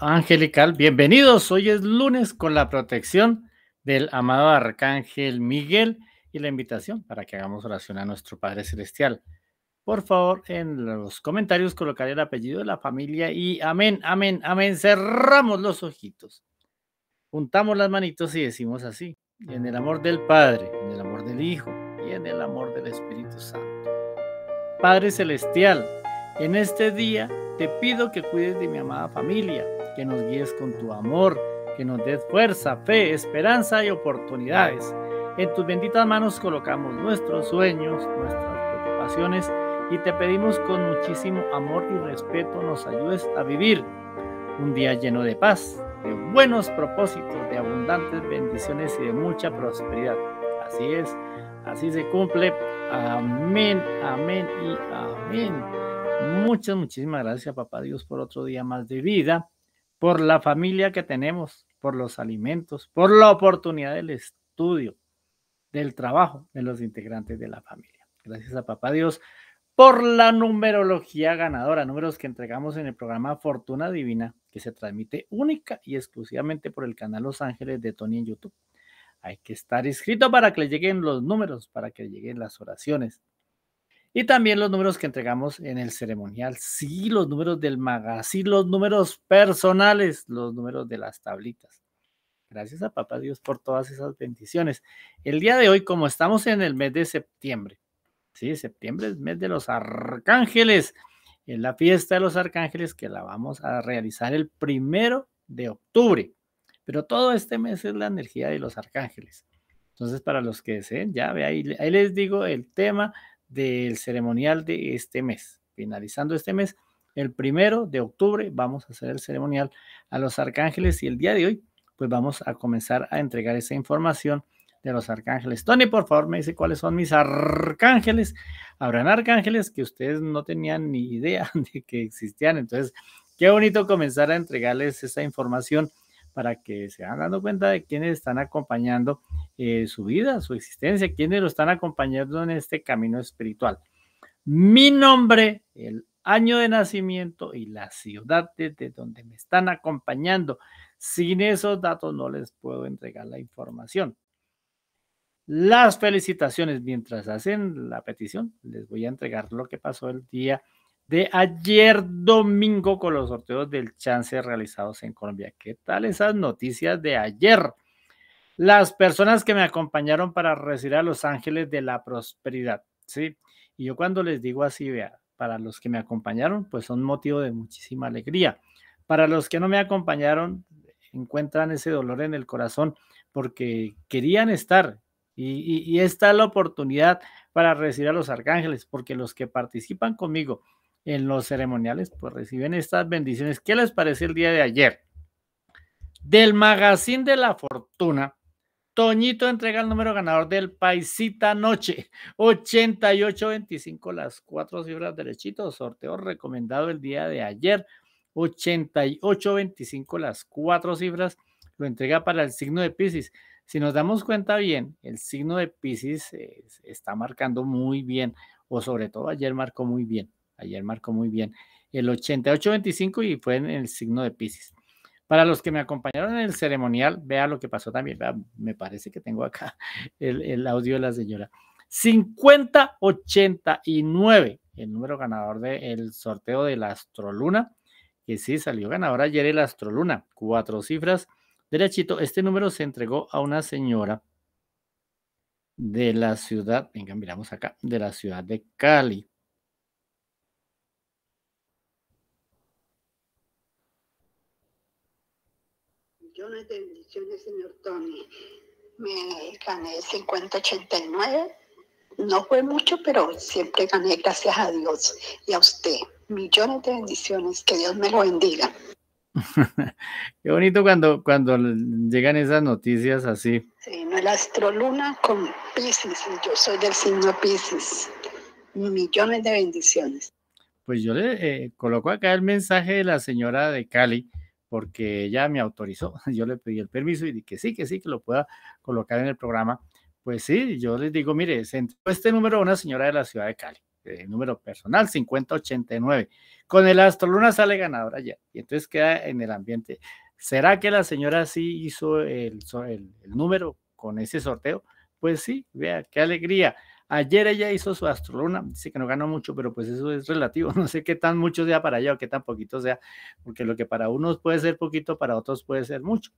angelical. Bienvenidos, hoy es lunes con la protección del amado arcángel Miguel y la invitación para que hagamos oración a nuestro Padre Celestial. Por favor, en los comentarios colocaré el apellido de la familia y amén, amén, amén. Cerramos los ojitos, juntamos las manitos y decimos así, en el amor del Padre, en el amor del Hijo y en el amor del Espíritu Santo. Padre Celestial, en este día te pido que cuides de mi amada familia, que nos guíes con tu amor, que nos des fuerza, fe, esperanza y oportunidades. En tus benditas manos colocamos nuestros sueños, nuestras preocupaciones y te pedimos con muchísimo amor y respeto nos ayudes a vivir un día lleno de paz, de buenos propósitos, de abundantes bendiciones y de mucha prosperidad. Así es, así se cumple. Amén, amén y amén. Muchas, muchísimas gracias, papá Dios, por otro día más de vida, por la familia que tenemos, por los alimentos, por la oportunidad del estudio, del trabajo de los integrantes de la familia. Gracias a papá Dios por la numerología ganadora, números que entregamos en el programa Fortuna Divina, que se transmite única y exclusivamente por el canal Los Ángeles de Tony en YouTube. Hay que estar inscrito para que le lleguen los números, para que lleguen las oraciones, y también los números que entregamos en el ceremonial. Sí, los números del magazine, los números personales, los números de las tablitas. Gracias a Papá Dios por todas esas bendiciones. El día de hoy, como estamos en el mes de septiembre, sí, septiembre es mes de los arcángeles, es la fiesta de los arcángeles que la vamos a realizar el primero de octubre. Pero todo este mes es la energía de los arcángeles. Entonces, para los que deseen, ya ve ahí les digo el tema del ceremonial de este mes. Finalizando este mes, el primero de octubre vamos a hacer el ceremonial a los arcángeles y el día de hoy, pues vamos a comenzar a entregar esa información de los arcángeles. Tony, por favor, me dice cuáles son mis arcángeles. Habrán arcángeles que ustedes no tenían ni idea de que existían. Entonces, qué bonito comenzar a entregarles esa información para que se hagan dando cuenta de quiénes están acompañando eh, su vida, su existencia, quiénes lo están acompañando en este camino espiritual. Mi nombre, el año de nacimiento y la ciudad desde donde me están acompañando. Sin esos datos no les puedo entregar la información. Las felicitaciones mientras hacen la petición, les voy a entregar lo que pasó el día de ayer domingo con los sorteos del chance realizados en Colombia. ¿Qué tal esas noticias de ayer? Las personas que me acompañaron para recibir a los ángeles de la prosperidad, ¿sí? Y yo cuando les digo así, vea, para los que me acompañaron, pues son motivo de muchísima alegría. Para los que no me acompañaron, encuentran ese dolor en el corazón porque querían estar. Y, y esta es la oportunidad para recibir a los arcángeles, porque los que participan conmigo en los ceremoniales, pues reciben estas bendiciones. ¿Qué les parece el día de ayer? Del Magazine de la Fortuna, Toñito entrega el número ganador del Paisita Noche, 8825, las cuatro cifras derechito, sorteo recomendado el día de ayer, 8825, las cuatro cifras, lo entrega para el signo de Pisces. Si nos damos cuenta bien, el signo de Pisces eh, está marcando muy bien, o sobre todo ayer marcó muy bien. Ayer marcó muy bien. El 88-25 y fue en el signo de Pisces. Para los que me acompañaron en el ceremonial, vea lo que pasó también. me parece que tengo acá el, audio de la señora. 50-89, el número ganador del sorteo de la Astroluna, que sí salió ganador ayer el Astroluna, cuatro cifras. Derechito, este número se entregó a una señora de la ciudad, venga, miramos acá, de la ciudad de Cali. de bendiciones, señor Tony. Me gané 5089. No fue mucho, pero siempre gané gracias a Dios y a usted. Millones de bendiciones. Que Dios me lo bendiga. Qué bonito cuando, cuando llegan esas noticias así. Sí, no, la astroluna con Pisces. Yo soy del signo Pisces. Millones de bendiciones. Pues yo le eh, coloco acá el mensaje de la señora de Cali porque ya me autorizó, yo le pedí el permiso y dije que sí, que sí, que lo pueda colocar en el programa. Pues sí, yo les digo, mire, este número a una señora de la ciudad de Cali, el eh, número personal 5089. Con el Astroluna sale ganadora ya, y entonces queda en el ambiente. ¿Será que la señora sí hizo el número con ese sorteo? Pues sí, vea, qué alegría. Ayer ella hizo su astroluna, dice que no ganó mucho, pero pues eso es relativo, no sé qué tan mucho sea para ella o qué tan poquito sea, porque lo que para unos puede ser poquito, para otros puede ser mucho.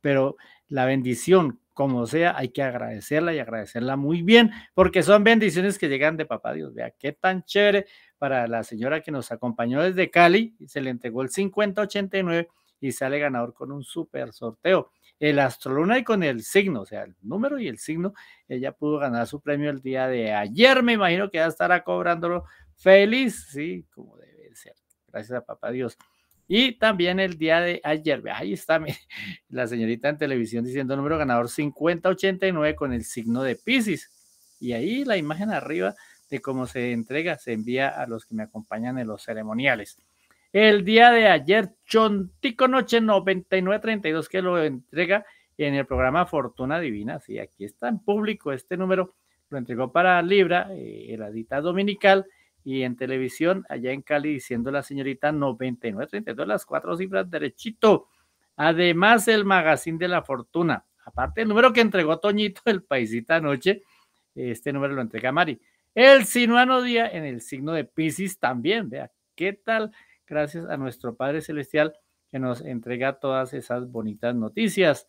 Pero la bendición, como sea, hay que agradecerla y agradecerla muy bien, porque son bendiciones que llegan de papá Dios. Vea qué tan chévere para la señora que nos acompañó desde Cali, se le entregó el 5089 y sale ganador con un super sorteo el Astroluna y con el signo, o sea, el número y el signo, ella pudo ganar su premio el día de ayer, me imagino que ya estará cobrándolo feliz, sí, como debe ser, gracias a papá Dios. Y también el día de ayer, ahí está la señorita en televisión diciendo número ganador 5089 con el signo de Pisces. Y ahí la imagen arriba de cómo se entrega, se envía a los que me acompañan en los ceremoniales. El día de ayer, Chontico Noche 9932, que lo entrega en el programa Fortuna Divina. Sí, aquí está en público este número. Lo entregó para Libra, heradita eh, dominical, y en televisión, allá en Cali, diciendo la señorita 9932, las cuatro cifras derechito. Además, el magazine de la fortuna. Aparte, el número que entregó Toñito, el paisita anoche, este número lo entrega Mari. El sinuano día en el signo de Pisces también, vea, ¿qué tal? gracias a nuestro Padre Celestial que nos entrega todas esas bonitas noticias.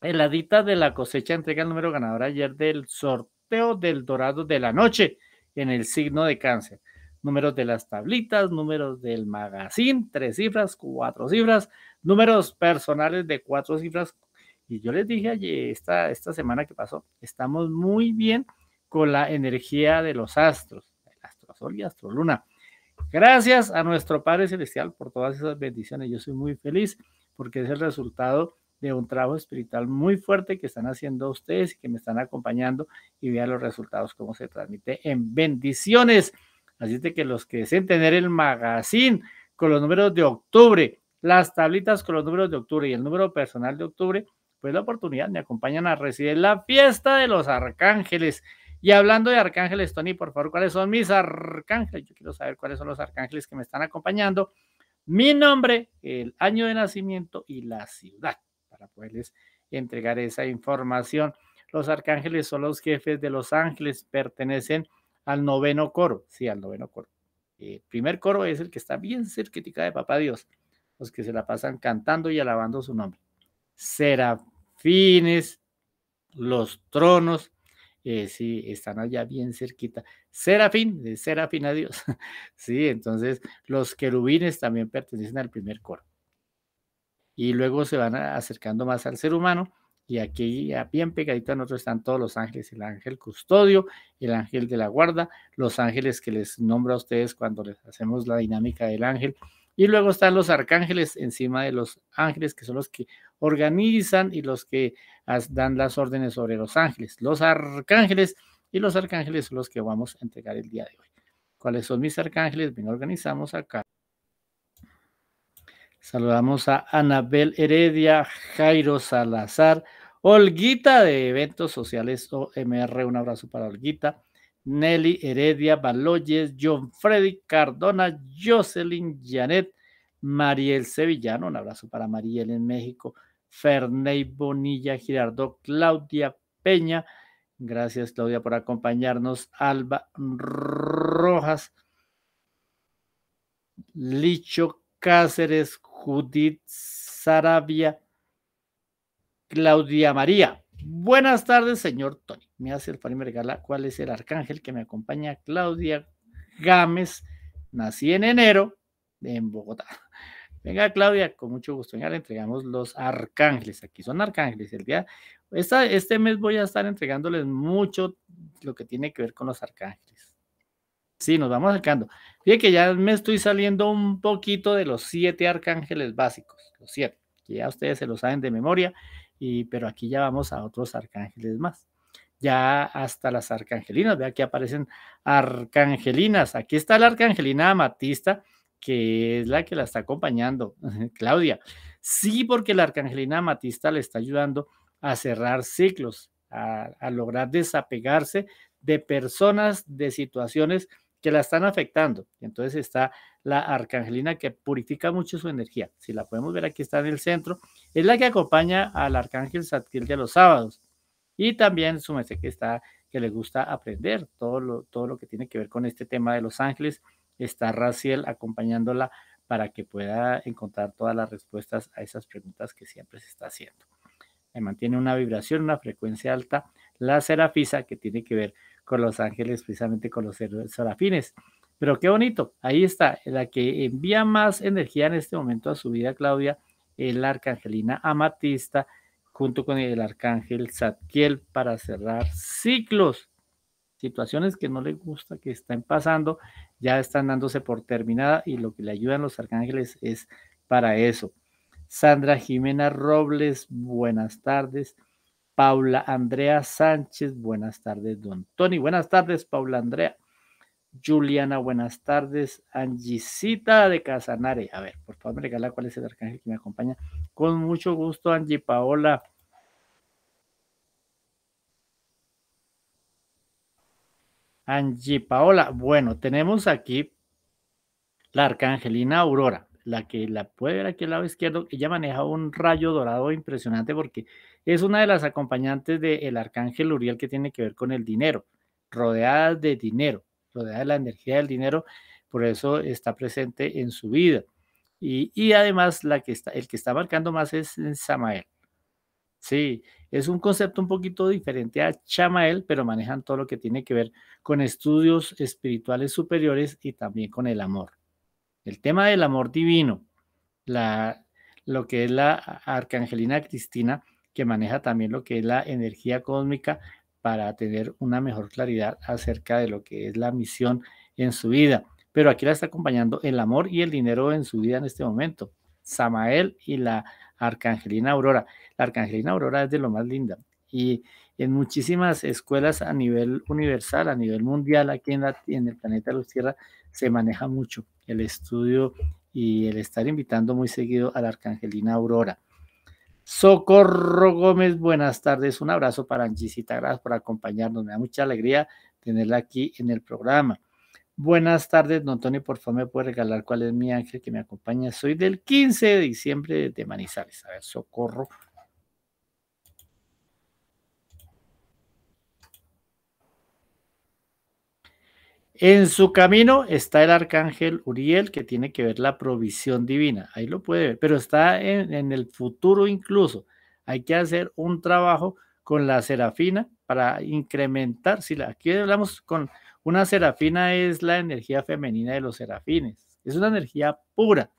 El Adita de la cosecha entrega el número ganador ayer del sorteo del dorado de la noche en el signo de cáncer. Números de las tablitas, números del magazine, tres cifras, cuatro cifras, números personales de cuatro cifras. Y yo les dije ayer, esta, esta semana que pasó, estamos muy bien con la energía de los astros, el sol y astroluna. Gracias a nuestro Padre Celestial por todas esas bendiciones. Yo soy muy feliz porque es el resultado de un trabajo espiritual muy fuerte que están haciendo ustedes y que me están acompañando y vean los resultados, cómo se transmite en bendiciones. Así que los que deseen tener el magazine con los números de octubre, las tablitas con los números de octubre y el número personal de octubre, pues la oportunidad me acompañan a recibir la fiesta de los arcángeles y hablando de arcángeles, Tony, por favor, ¿cuáles son mis arcángeles? Yo quiero saber cuáles son los arcángeles que me están acompañando. Mi nombre, el año de nacimiento y la ciudad, para poderles entregar esa información. Los arcángeles son los jefes de los ángeles, pertenecen al noveno coro, sí, al noveno coro. El eh, primer coro es el que está bien cerca de Papá Dios, los que se la pasan cantando y alabando su nombre. Serafines, los tronos, si eh, sí, están allá bien cerquita. Serafín, de Serafín a Dios. sí, entonces los querubines también pertenecen al primer coro. Y luego se van acercando más al ser humano. Y aquí, ah, bien pegadito a nosotros, están todos los ángeles: el ángel custodio, el ángel de la guarda, los ángeles que les nombra a ustedes cuando les hacemos la dinámica del ángel, y luego están los arcángeles encima de los ángeles, que son los que organizan y los que dan las órdenes sobre los ángeles. Los arcángeles y los arcángeles son los que vamos a entregar el día de hoy. ¿Cuáles son mis arcángeles? Bien, organizamos acá. Saludamos a Anabel Heredia, Jairo Salazar, Olguita de Eventos Sociales OMR. Un abrazo para Olguita. Nelly Heredia Baloyes, John Freddy Cardona, Jocelyn Janet, Mariel Sevillano, un abrazo para Mariel en México, Ferney Bonilla Girardo, Claudia Peña, gracias Claudia por acompañarnos, Alba Rojas, Licho Cáceres, Judith Sarabia, Claudia María. Buenas tardes, señor Tony me hace el cuál es el arcángel que me acompaña, Claudia Gámez. Nací en enero en Bogotá. Venga, Claudia, con mucho gusto. Ya le entregamos los arcángeles. Aquí son arcángeles. El día, este mes voy a estar entregándoles mucho lo que tiene que ver con los arcángeles. Sí, nos vamos acercando. Fíjate que ya me estoy saliendo un poquito de los siete arcángeles básicos, los siete, que ya ustedes se lo saben de memoria, y, pero aquí ya vamos a otros arcángeles más ya hasta las arcangelinas. Vea que aparecen arcangelinas. Aquí está la arcangelina amatista, que es la que la está acompañando, Claudia. Sí, porque la arcangelina amatista le está ayudando a cerrar ciclos, a, lograr desapegarse de personas, de situaciones que la están afectando. Entonces está la arcangelina que purifica mucho su energía. Si la podemos ver aquí está en el centro, es la que acompaña al arcángel Satil de los sábados. Y también súmese que está, que le gusta aprender todo lo, todo lo que tiene que ver con este tema de Los Ángeles. Está Raciel acompañándola para que pueda encontrar todas las respuestas a esas preguntas que siempre se está haciendo. mantiene una vibración, una frecuencia alta, la serafisa, que tiene que ver con los ángeles, precisamente con los serafines. Pero qué bonito, ahí está, la que envía más energía en este momento a su vida, Claudia, es la arcangelina amatista, junto con el arcángel Zadkiel para cerrar ciclos. Situaciones que no le gusta que estén pasando, ya están dándose por terminada y lo que le ayudan los arcángeles es para eso. Sandra Jimena Robles, buenas tardes. Paula Andrea Sánchez, buenas tardes, don Tony. Buenas tardes, Paula Andrea. Juliana, buenas tardes. Angisita de Casanare. A ver, la regalar cuál es el arcángel que me acompaña. Con mucho gusto, Angie Paola. Angie Paola, bueno, tenemos aquí la arcángelina Aurora, la que la puede ver aquí al lado izquierdo, ella maneja un rayo dorado impresionante porque es una de las acompañantes del arcángel Uriel que tiene que ver con el dinero, rodeada de dinero, rodeada de la energía del dinero, por eso está presente en su vida. Y, además la que está, el que está marcando más es Samael. Sí, es un concepto un poquito diferente a Chamael, pero manejan todo lo que tiene que ver con estudios espirituales superiores y también con el amor. El tema del amor divino, lo que es la arcangelina Cristina, que maneja también lo que es la energía cósmica para tener una mejor claridad acerca de lo que es la misión en su vida pero aquí la está acompañando el amor y el dinero en su vida en este momento. Samael y la Arcangelina Aurora. La Arcangelina Aurora es de lo más linda y en muchísimas escuelas a nivel universal, a nivel mundial, aquí en, el planeta luz Tierra, se maneja mucho el estudio y el estar invitando muy seguido a la Arcangelina Aurora. Socorro Gómez, buenas tardes. Un abrazo para Angisita, gracias por acompañarnos. Me da mucha alegría tenerla aquí en el programa. Buenas tardes, don Tony, por favor me puede regalar cuál es mi ángel que me acompaña. Soy del 15 de diciembre de Manizales. A ver, socorro. En su camino está el arcángel Uriel, que tiene que ver la provisión divina. Ahí lo puede ver, pero está en, el futuro incluso. Hay que hacer un trabajo con la serafina para incrementar. Si aquí hablamos con una serafina es la energía femenina de los serafines. Es una energía pura.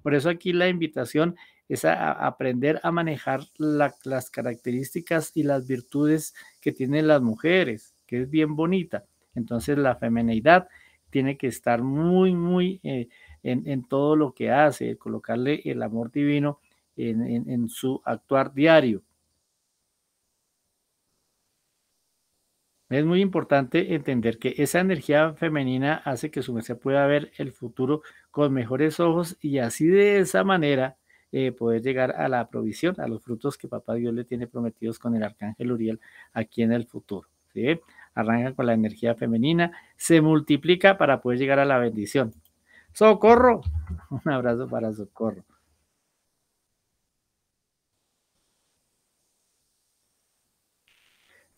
Por eso aquí la invitación es a aprender a manejar las características y las virtudes que tienen las mujeres, que es bien bonita. Entonces la femineidad tiene que estar muy, muy eh, en, todo lo que hace, colocarle el amor divino en su actuar diario. Es muy importante entender que esa energía femenina hace que su merced pueda ver el futuro con mejores ojos y así de esa manera eh, poder llegar a la provisión, a los frutos que papá Dios le tiene prometidos con el arcángel Uriel aquí en el futuro. ¿sí? Arranca con la energía femenina, se multiplica para poder llegar a la bendición. Socorro, un abrazo para Socorro.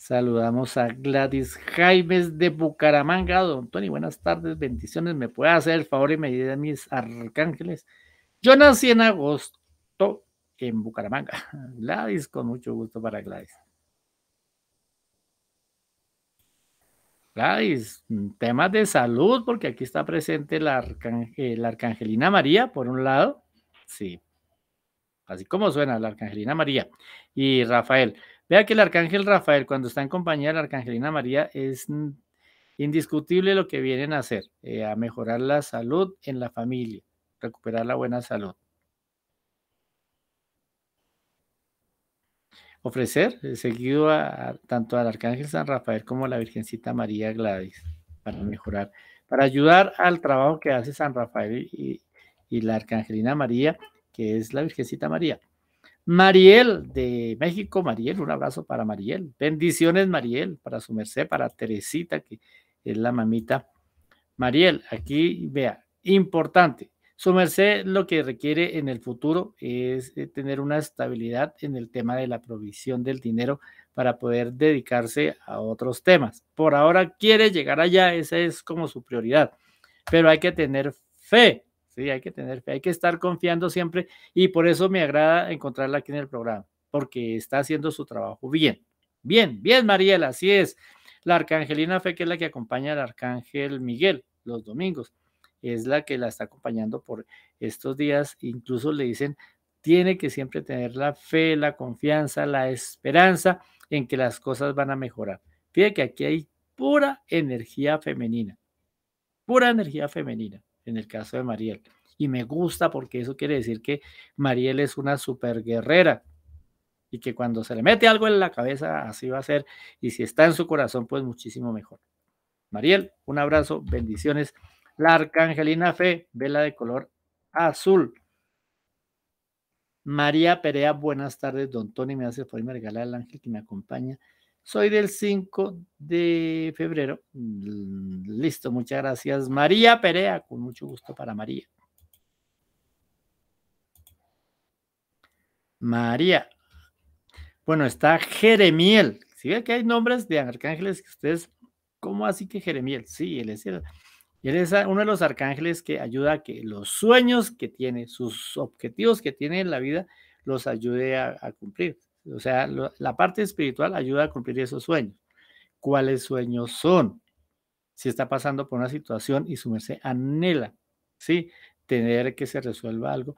Saludamos a Gladys Jaimes de Bucaramanga. Don Tony, buenas tardes, bendiciones. ¿Me puede hacer el favor y me diré a mis arcángeles? Yo nací en agosto en Bucaramanga. Gladys, con mucho gusto para Gladys. Gladys, mm, temas de salud, porque aquí está presente la, arcángel, eh, la, Arcangelina María, por un lado, sí, así como suena la Arcangelina María y Rafael. Vea que el arcángel Rafael, cuando está en compañía de la arcangelina María, es indiscutible lo que vienen a hacer, eh, a mejorar la salud en la familia, recuperar la buena salud. Ofrecer eh, seguido a, tanto al Arcángel San Rafael como a la Virgencita María Gladys para mejorar, para ayudar al trabajo que hace San Rafael y, y la Arcangelina María, que es la Virgencita María. Mariel de México, Mariel, un abrazo para Mariel. Bendiciones, Mariel, para su merced, para Teresita, que es la mamita. Mariel, aquí vea, importante. Su merced lo que requiere en el futuro es eh, tener una estabilidad en el tema de la provisión del dinero para poder dedicarse a otros temas. Por ahora quiere llegar allá, esa es como su prioridad, pero hay que tener fe hay que tener fe, hay que estar confiando siempre y por eso me agrada encontrarla aquí en el programa, porque está haciendo su trabajo bien. Bien, bien, Mariela, así es. La arcangelina fe, que es la que acompaña al arcángel Miguel los domingos, es la que la está acompañando por estos días. Incluso le dicen, tiene que siempre tener la fe, la confianza, la esperanza en que las cosas van a mejorar. Fíjate que aquí hay pura energía femenina, pura energía femenina en el caso de Mariel. Y me gusta porque eso quiere decir que Mariel es una super guerrera y que cuando se le mete algo en la cabeza, así va a ser. Y si está en su corazón, pues muchísimo mejor. Mariel, un abrazo, bendiciones. La Arcangelina Fe, vela de color azul. María Perea, buenas tardes, don Tony. Me hace por me regalar el ángel que me acompaña. Soy del 5 de febrero. Mm, listo, muchas gracias. María Perea, con mucho gusto para María. María. Bueno, está Jeremiel. Si ve que hay nombres de arcángeles que ustedes, ¿cómo así que Jeremiel? Sí, él es, él es uno de los arcángeles que ayuda a que los sueños que tiene, sus objetivos que tiene en la vida, los ayude a cumplir. O sea, la parte espiritual ayuda a cumplir esos sueños. ¿Cuáles sueños son? Si está pasando por una situación y su merced anhela, ¿sí? Tener que se resuelva algo.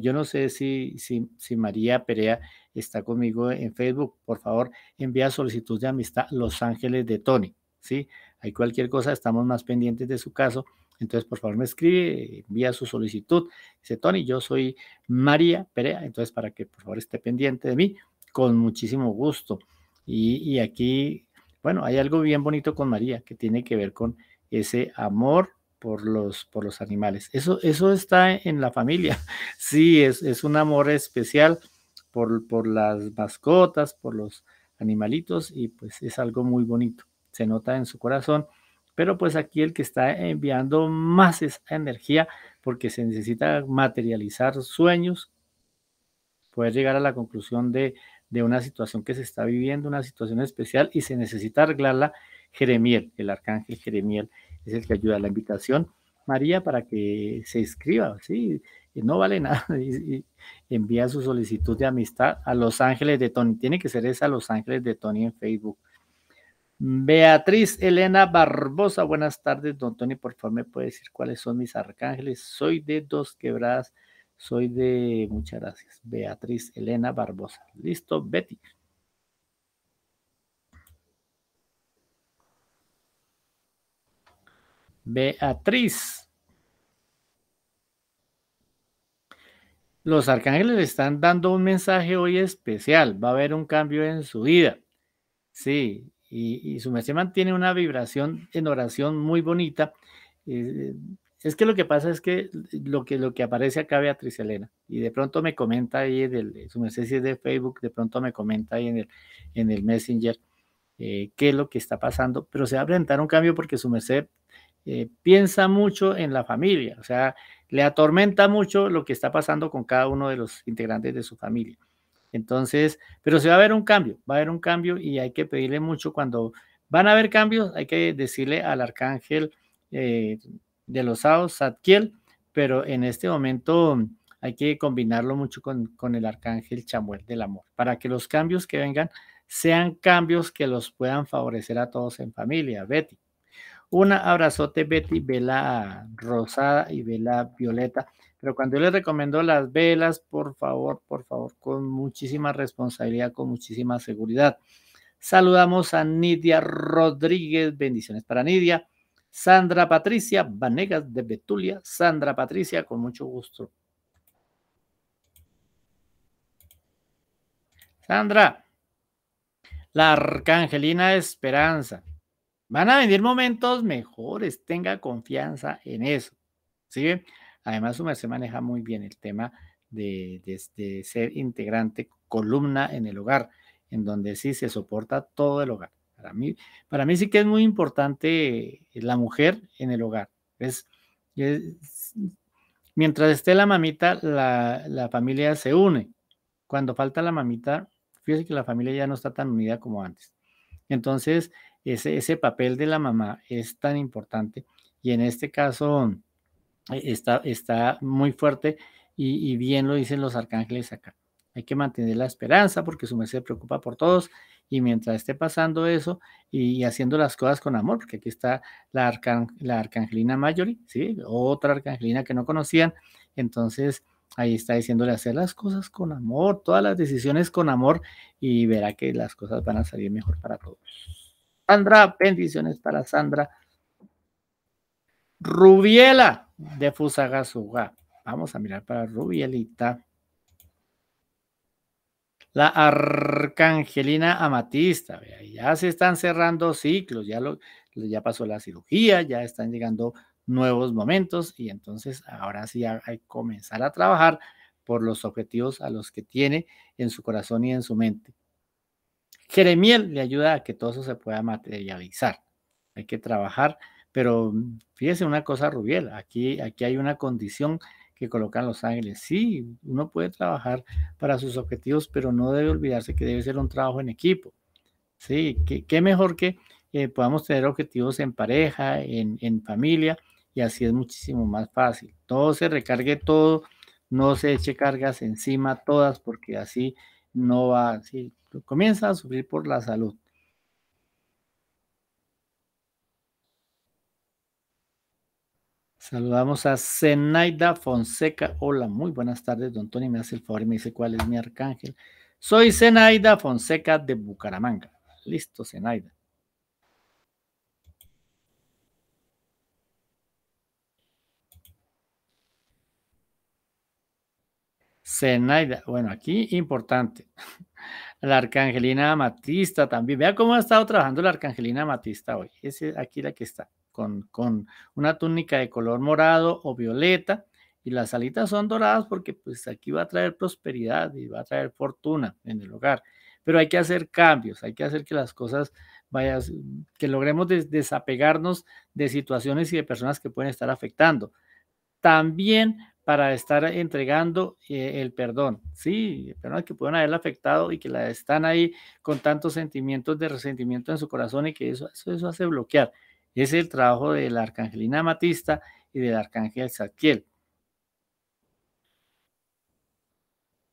yo no sé si, si, si María Perea está conmigo en Facebook. Por favor, envía solicitud de amistad Los Ángeles de Tony, ¿sí? Hay cualquier cosa, estamos más pendientes de su caso. Entonces, por favor, me escribe, envía su solicitud. Dice, Tony, yo soy María Perea, entonces para que por favor esté pendiente de mí con muchísimo gusto. Y, aquí, bueno, hay algo bien bonito con María que tiene que ver con ese amor por los, por los animales. Eso, eso está en la familia. Sí, es, es un amor especial por, por las mascotas, por los animalitos y pues es algo muy bonito. Se nota en su corazón pero pues aquí el que está enviando más esa energía porque se necesita materializar sueños, poder llegar a la conclusión de de una situación que se está viviendo, una situación especial y se necesita arreglarla. Jeremiel, el arcángel Jeremiel es el que ayuda a la invitación. María, para que se escriba sí, no vale nada. Y, envía su solicitud de amistad a Los Ángeles de Tony. Tiene que ser esa Los Ángeles de Tony en Facebook. Beatriz Elena Barbosa, buenas tardes, don Tony. Por favor, me puede decir cuáles son mis arcángeles. Soy de Dos Quebradas, soy de, muchas gracias, Beatriz Elena Barbosa. Listo, Betty. Beatriz. Los arcángeles le están dando un mensaje hoy especial. Va a haber un cambio en su vida. Sí, y, su merced mantiene una vibración en oración muy bonita. Eh, es que lo que pasa es que lo que, lo que aparece acá Beatriz Elena, y de pronto me comenta ahí, en el, es de Facebook, de pronto me comenta ahí en el, en el Messenger eh, qué es lo que está pasando, pero se va a presentar un cambio porque su merced eh, piensa mucho en la familia, o sea, le atormenta mucho lo que está pasando con cada uno de los integrantes de su familia. Entonces, pero se va a ver un cambio, va a haber un cambio y hay que pedirle mucho cuando van a haber cambios, hay que decirle al arcángel. Eh, de los Aos, pero en este momento hay que combinarlo mucho con, el arcángel Chamuel del amor, para que los cambios que vengan sean cambios que los puedan favorecer a todos en familia. Betty. un abrazote, Betty, vela rosada y vela violeta. Pero cuando yo les recomiendo las velas, por favor, por favor, con muchísima responsabilidad, con muchísima seguridad. Saludamos a Nidia Rodríguez, bendiciones para Nidia. Sandra Patricia Vanegas de Betulia. Sandra Patricia, con mucho gusto. Sandra, la Arcangelina Esperanza. Van a venir momentos mejores, tenga confianza en eso. ¿sí? Además, su se maneja muy bien el tema de, de ser integrante, columna en el hogar, en donde sí se soporta todo el hogar. Para mí, para mí sí que es muy importante la mujer en el hogar. Es, mientras esté la mamita, la, familia se une. Cuando falta la mamita, fíjese que la familia ya no está tan unida como antes. Entonces, ese, papel de la mamá es tan importante y en este caso eh, está, está muy fuerte y, y bien lo dicen los arcángeles acá. Hay que mantener la esperanza porque su merced preocupa por todos y mientras esté pasando eso y haciendo las cosas con amor, porque aquí está la, la arcangelina Mayori, ¿sí? otra arcangelina que no conocían, entonces ahí está diciéndole hacer las cosas con amor, todas las decisiones con amor y verá que las cosas van a salir mejor para todos. Sandra, bendiciones para Sandra. Rubiela de Fusagasugá. Vamos a mirar para Rubielita. La arcangelina amatista, ya se están cerrando ciclos, ya, lo, ya pasó la cirugía, ya están llegando nuevos momentos y entonces ahora sí hay que comenzar a trabajar por los objetivos a los que tiene en su corazón y en su mente. Jeremiel le ayuda a que todo eso se pueda materializar. Hay que trabajar, pero fíjese una cosa, Rubiel, aquí, aquí hay una condición que colocan los ángeles. Sí, uno puede trabajar para sus objetivos, pero no debe olvidarse que debe ser un trabajo en equipo. Sí, qué, mejor que eh, podamos tener objetivos en pareja, en, familia, y así es muchísimo más fácil. Todo se recargue todo, no se eche cargas encima todas, porque así no va, sí, comienza a sufrir por la salud. Saludamos a Zenaida Fonseca. Hola, muy buenas tardes, don Tony. Me hace el favor y me dice cuál es mi arcángel. Soy Zenaida Fonseca de Bucaramanga. Listo, Zenaida. Zenaida, bueno, aquí importante. La arcangelina Matista también. Vea cómo ha estado trabajando la arcangelina Matista hoy. Es aquí la que está con, una túnica de color morado o violeta y las alitas son doradas porque pues aquí va a traer prosperidad y va a traer fortuna en el hogar. Pero hay que hacer cambios, hay que hacer que las cosas vayan, que logremos desapegarnos de situaciones y de personas que pueden estar afectando. También para estar entregando eh, el perdón, sí, personas que pueden haberla afectado y que la están ahí con tantos sentimientos de resentimiento en su corazón y que eso, eso, eso hace bloquear. Es el trabajo de la arcangelina Matista y del arcángel Zadkiel.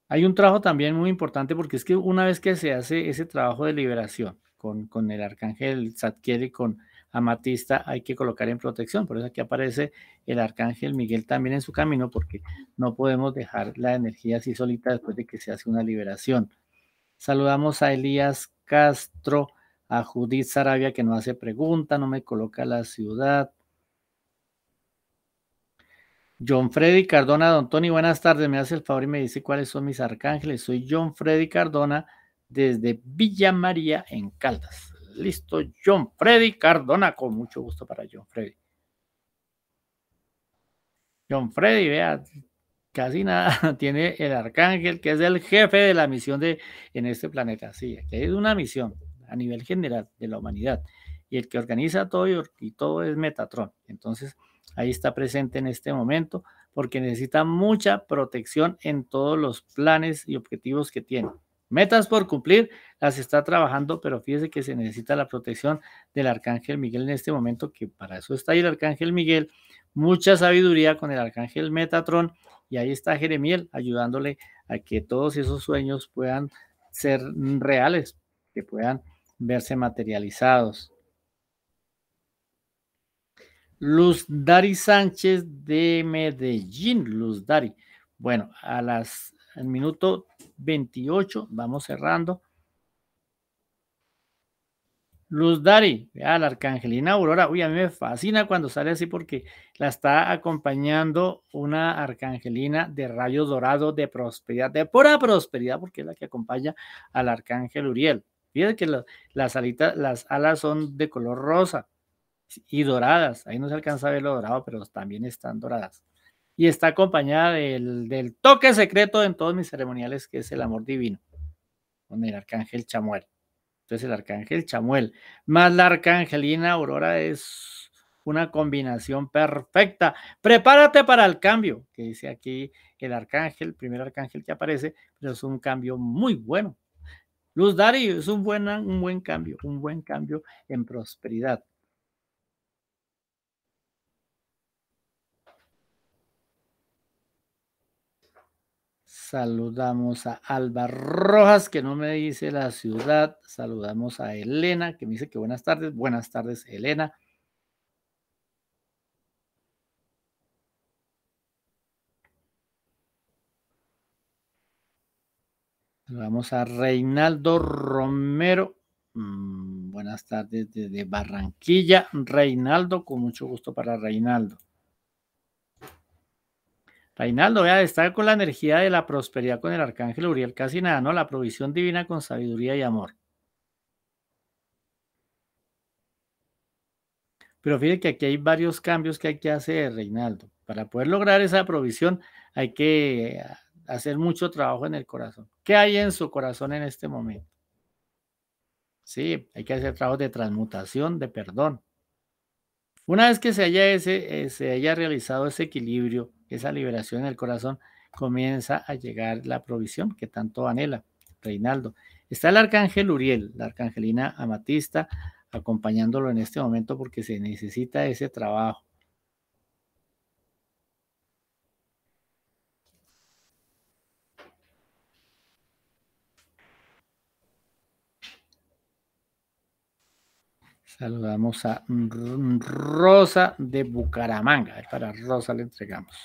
Hay un trabajo también muy importante porque es que una vez que se hace ese trabajo de liberación con, con el arcángel Zadkiel y con Amatista, hay que colocar en protección. Por eso aquí aparece el arcángel Miguel también en su camino porque no podemos dejar la energía así solita después de que se hace una liberación. Saludamos a Elías Castro a Judith Sarabia que no hace pregunta, no me coloca la ciudad. John Freddy Cardona, don Tony, buenas tardes. Me hace el favor y me dice cuáles son mis arcángeles. Soy John Freddy Cardona desde Villa María en Caldas. Listo, John Freddy Cardona, con mucho gusto para John Freddy. John Freddy, vea, casi nada tiene el arcángel que es el jefe de la misión de en este planeta. Sí, es una misión a nivel general de la humanidad. Y el que organiza todo y, todo es Metatron. Entonces, ahí está presente en este momento porque necesita mucha protección en todos los planes y objetivos que tiene. Metas por cumplir, las está trabajando, pero fíjese que se necesita la protección del Arcángel Miguel en este momento, que para eso está ahí el Arcángel Miguel, mucha sabiduría con el Arcángel Metatron, y ahí está Jeremiel ayudándole a que todos esos sueños puedan ser reales, que puedan verse materializados. Luz Dari Sánchez de Medellín. Luz Dari. Bueno, a las al minuto 28 vamos cerrando. Luz Dari, la arcangelina Aurora. Uy, a mí me fascina cuando sale así porque la está acompañando una arcangelina de rayos dorados de prosperidad, de pura prosperidad, porque es la que acompaña al arcángel Uriel. Fíjate que las, las alas son de color rosa y doradas. Ahí no se alcanza a ver lo dorado, pero también están doradas. Y está acompañada del, toque secreto en todos mis ceremoniales, que es el amor divino, con el arcángel Chamuel. Entonces el arcángel Chamuel, más la arcángelina Aurora es una combinación perfecta. Prepárate para el cambio, que dice aquí el arcángel, primer arcángel que aparece, pero es un cambio muy bueno, Luz Dario, es un, un buen cambio, un buen cambio en prosperidad. Saludamos a Alba Rojas, que no me dice la ciudad. Saludamos a Elena, que me dice que buenas tardes. Buenas tardes, Elena. Vamos a Reinaldo Romero. Mm, buenas tardes desde Barranquilla. Reinaldo, con mucho gusto para Reinaldo. Reinaldo, vea, estar con la energía de la prosperidad con el arcángel Uriel, casi nada, ¿no? La provisión divina con sabiduría y amor. Pero fíjate que aquí hay varios cambios que hay que hacer, Reinaldo. Para poder lograr esa provisión hay que hacer mucho trabajo en el corazón. ¿Qué hay en su corazón en este momento? Sí, hay que hacer trabajo de transmutación, de perdón. Una vez que se haya, ese, eh, se haya realizado ese equilibrio, esa liberación en el corazón, comienza a llegar la provisión que tanto anhela Reinaldo. Está el arcángel Uriel, la arcangelina amatista, acompañándolo en este momento porque se necesita ese trabajo Saludamos a Rosa de Bucaramanga. Para Rosa le entregamos.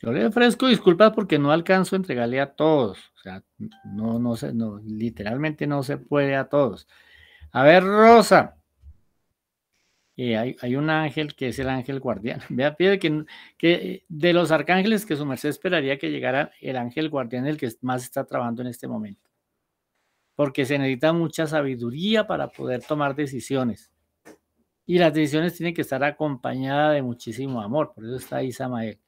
Yo le ofrezco disculpas porque no alcanzo a entregarle a todos. O sea, no, no se, no, literalmente no se puede a todos. A ver, Rosa. Eh, hay, un ángel que es el ángel guardián. Vea, pide que, que de los arcángeles que su merced esperaría que llegara el ángel guardián, el que más está trabajando en este momento porque se necesita mucha sabiduría para poder tomar decisiones. Y las decisiones tienen que estar acompañadas de muchísimo amor, por eso está ahí Samael.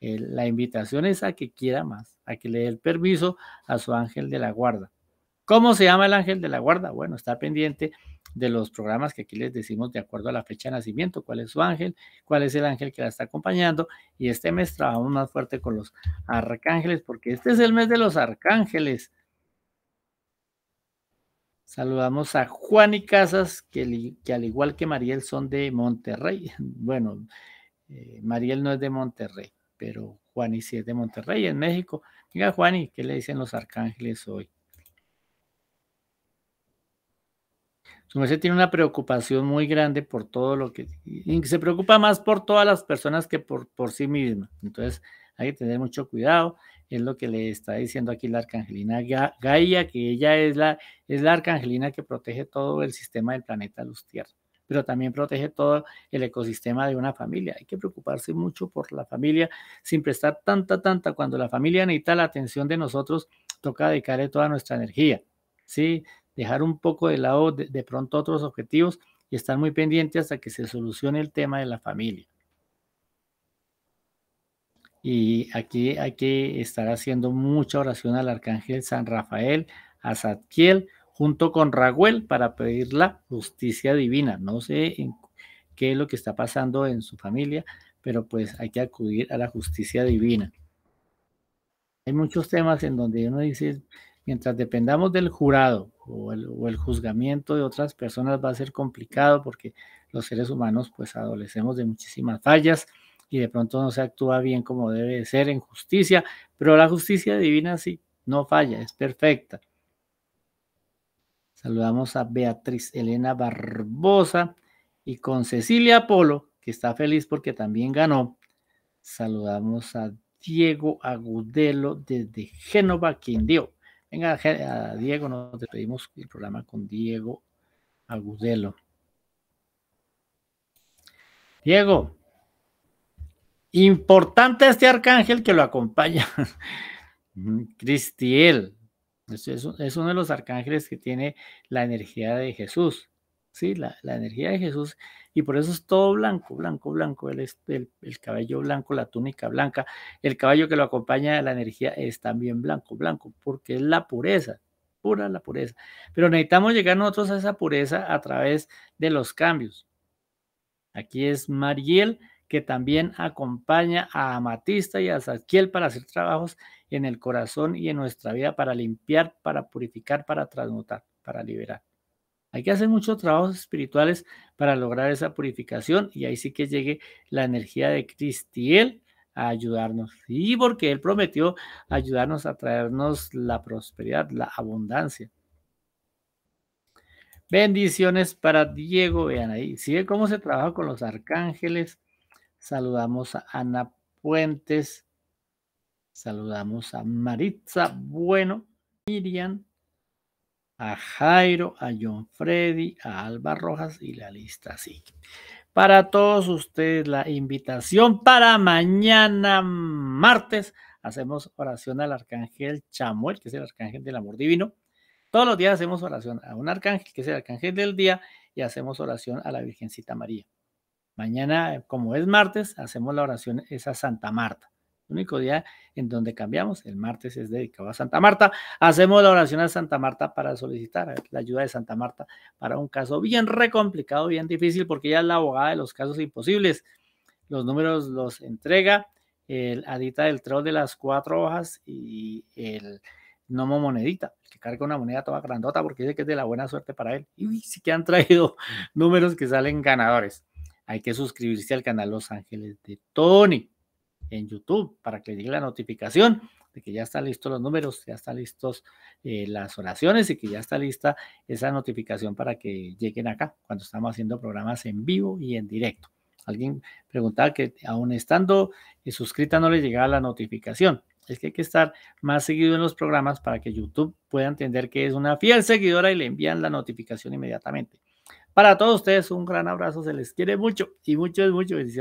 la invitación es a que quiera más, a que le dé el permiso a su ángel de la guarda. ¿Cómo se llama el ángel de la guarda? Bueno, está pendiente de los programas que aquí les decimos de acuerdo a la fecha de nacimiento, cuál es su ángel, cuál es el ángel que la está acompañando. Y este mes trabajamos más fuerte con los arcángeles, porque este es el mes de los arcángeles. Saludamos a Juan y Casas, que, al igual que Mariel son de Monterrey. Bueno, eh, Mariel no es de Monterrey, pero Juan y sí es de Monterrey, en México. Mira, Juan, ¿y qué le dicen los arcángeles hoy? Su merced tiene una preocupación muy grande por todo lo que... se preocupa más por todas las personas que por, por sí misma. Entonces hay que tener mucho cuidado es lo que le está diciendo aquí la arcangelina Gaia, que ella es la, es la arcangelina que protege todo el sistema del planeta Luz pero también protege todo el ecosistema de una familia. Hay que preocuparse mucho por la familia sin prestar tanta, tanta. Cuando la familia necesita la atención de nosotros, toca dedicarle toda nuestra energía, ¿sí? Dejar un poco de lado de, de pronto otros objetivos y estar muy pendiente hasta que se solucione el tema de la familia. Y aquí hay que estar haciendo mucha oración al arcángel San Rafael, a Zadkiel, junto con Raguel para pedir la justicia divina. No sé qué es lo que está pasando en su familia, pero pues hay que acudir a la justicia divina. Hay muchos temas en donde uno dice, mientras dependamos del jurado o el, o el, juzgamiento de otras personas va a ser complicado porque los seres humanos pues adolecemos de muchísimas fallas y de pronto no se actúa bien como debe ser en justicia, pero la justicia divina sí, no falla, es perfecta. Saludamos a Beatriz Elena Barbosa y con Cecilia Polo, que está feliz porque también ganó. Saludamos a Diego Agudelo desde Génova, quien dio, Venga, a Diego, nos despedimos el programa con Diego Agudelo. Diego, Importante este arcángel que lo acompaña. Cristiel. Es, uno de los arcángeles que tiene la energía de Jesús. Sí, la, energía de Jesús. Y por eso es todo blanco, blanco, blanco. El, el cabello blanco, la túnica blanca. El caballo que lo acompaña, la energía es también blanco, blanco, porque es la pureza pura la pureza. Pero necesitamos llegar nosotros a esa pureza a través de los cambios. Aquí es Mariel que también acompaña a amatista y a saquiel para hacer trabajos en el corazón y en nuestra vida, para limpiar, para purificar, para transmutar, para liberar. Hay que hacer muchos trabajos espirituales para lograr esa purificación y ahí sí que llegue la energía de Cristiel a ayudarnos. Y porque Él prometió ayudarnos a traernos la prosperidad, la abundancia. Bendiciones para Diego. Vean ahí. Sigue cómo se trabaja con los arcángeles, Saludamos a Ana Puentes. Saludamos a Maritza Bueno, Miriam, a Jairo, a John Freddy, a Alba Rojas y la lista sigue. Para todos ustedes la invitación para mañana martes. Hacemos oración al arcángel Chamuel, que es el arcángel del amor divino. Todos los días hacemos oración a un arcángel, que es el arcángel del día, y hacemos oración a la Virgencita María. Mañana, como es martes, hacemos la oración esa Santa Marta. El único día en donde cambiamos, el martes es dedicado a Santa Marta. Hacemos la oración a Santa Marta para solicitar la ayuda de Santa Marta para un caso bien recomplicado, bien difícil, porque ella es la abogada de los casos imposibles. Los números los entrega el Adita del Troll de las Cuatro Hojas y el Nomo Monedita, que carga una moneda toda grandota porque dice que es de la buena suerte para él. Y sí que han traído números que salen ganadores. Hay que suscribirse al canal Los Ángeles de Tony en YouTube para que llegue la notificación de que ya están listos los números, ya están listos eh, las oraciones y que ya está lista esa notificación para que lleguen acá cuando estamos haciendo programas en vivo y en directo. Alguien preguntaba que aún estando eh, suscrita no le llegaba la notificación. Es que hay que estar más seguido en los programas para que YouTube pueda entender que es una fiel seguidora y le envían la notificación inmediatamente. Para todos ustedes, un gran abrazo, se les quiere mucho y mucho es mucho. Bendiciones.